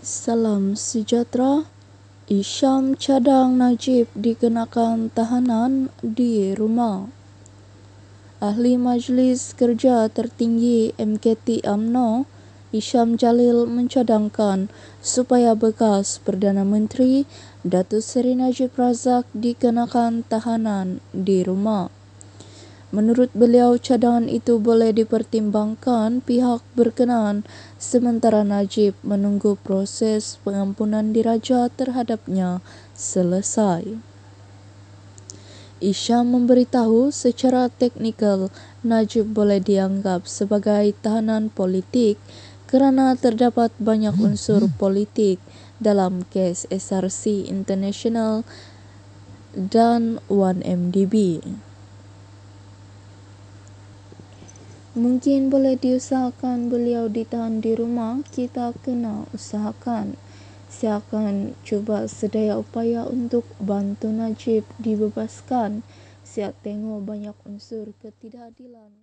Salam sejahtera. Isham cadang Najib dikenakan tahanan di rumah. Ahli Majlis Kerja Tertinggi MKT AMNO, Isham Jalil mencadangkan supaya bekas Perdana Menteri Datuk Seri Najib Razak dikenakan tahanan di rumah. Menurut beliau, cadangan itu boleh dipertimbangkan pihak berkenaan sementara Najib menunggu proses pengampunan diraja terhadapnya selesai. Isyam memberitahu secara teknikal Najib boleh dianggap sebagai tahanan politik kerana terdapat banyak unsur politik dalam kes SRC International dan 1MDB. Mungkin boleh diusahakan beliau ditahan di rumah, kita kena usahakan. Saya akan cuba sedaya upaya untuk bantu Najib dibebaskan. Saya tengok banyak unsur ketidakadilan.